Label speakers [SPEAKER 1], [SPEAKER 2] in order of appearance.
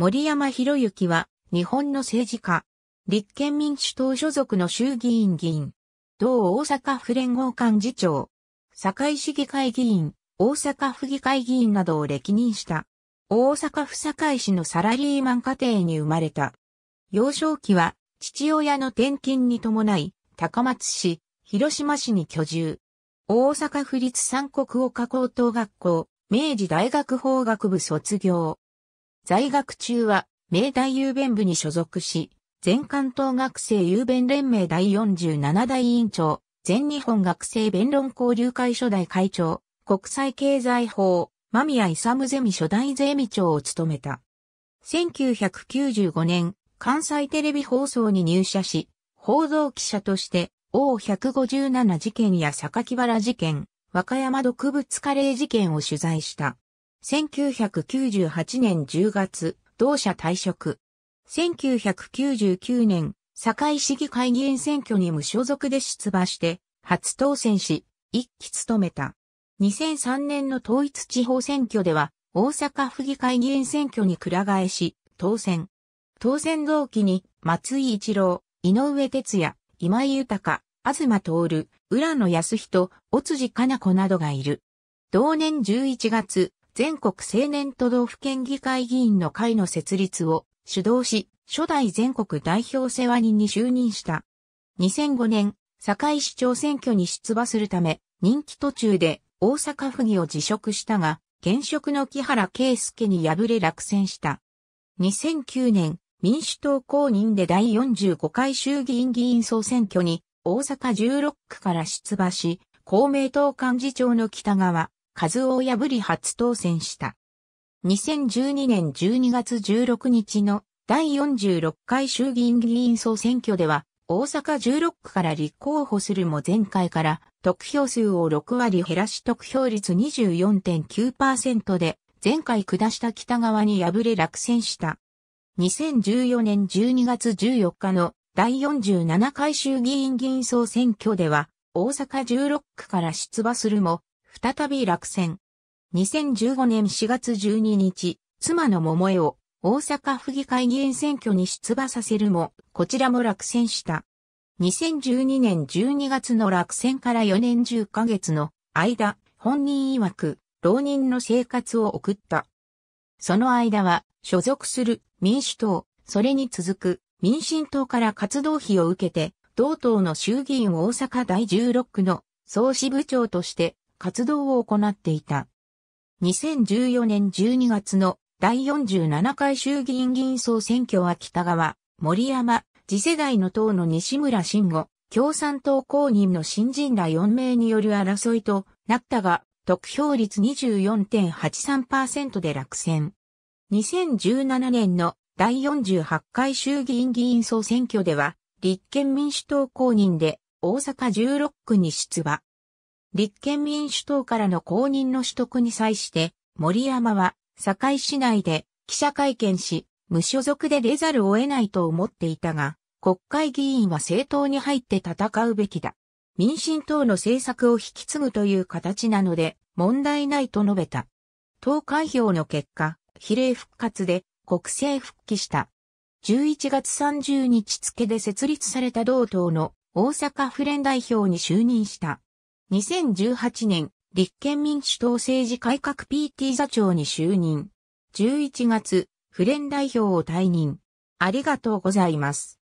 [SPEAKER 1] 森山博之は、日本の政治家。立憲民主党所属の衆議院議員。同大阪府連合幹事長。堺市議会議員、大阪府議会議員などを歴任した。大阪府堺市のサラリーマン家庭に生まれた。幼少期は、父親の転勤に伴い、高松市、広島市に居住。大阪府立三国岡高等学校、明治大学法学部卒業。在学中は、明大郵便部に所属し、全関東学生郵便連盟第47代委員長、全日本学生弁論交流会初代会長、国際経済法、間宮勇ゼミ初代ゼミ長を務めた。1995年、関西テレビ放送に入社し、報道記者として、O157 事件や榊原事件、和歌山毒物カレー事件を取材した。1998年10月、同社退職。1999年、堺市議会議員選挙に無所属で出馬して、初当選し、一期務めた。2003年の統一地方選挙では、大阪府議会議員選挙にく替えし、当選。当選同期に、松井一郎、井上哲也、今井豊、東徹、浦野康人、尾辻かな子などがいる。同年11月、全国青年都道府県議会議員の会の設立を主導し、初代全国代表世話人に就任した。2005年、堺市長選挙に出馬するため、任期途中で大阪府議を辞職したが、現職の木原圭介に敗れ落選した。2009年、民主党公認で第45回衆議院議員総選挙に大阪16区から出馬し、公明党幹事長の北川和夫を破り初当選した。2012年12月16日の第46回衆議院議員総選挙では、大阪16区から立候補するも前回から得票数を6割減らし得票率24.9%で前回下した北側に敗れ落選した。2014年12月14日の第47回衆議院議員総選挙では大阪16区から出馬するも再び落選。2015年4月12日、妻の桃江を大阪府議会議員選挙に出馬させるも、こちらも落選した。2012年12月の落選から4年10ヶ月の間、本人曰く、浪人の生活を送った。その間は、所属する民主党、それに続く民進党から活動費を受けて、同党の衆議院大阪第16区の総支部長として活動を行っていた。2014年12月の第47回衆議院議員総選挙は北川、森山、次世代の党の西村慎吾、共産党公認の新人ら4名による争いとなったが、得票率24.83%で落選。2017年の第48回衆議院議員総選挙では、立憲民主党公認で大阪16区に出馬。立憲民主党からの公認の取得に際して、森山は堺市内で記者会見し、無所属で出ざるを得ないと思っていたが、国会議員は政党に入って戦うべきだ。民進党の政策を引き継ぐという形なので問題ないと述べた。党開票の結果、比例復活で国政復帰した。11月30日付で設立された同党の大阪府連代表に就任した。2018年、立憲民主党政治改革 PT 座長に就任。11月、フレン代表を退任。ありがとうございます。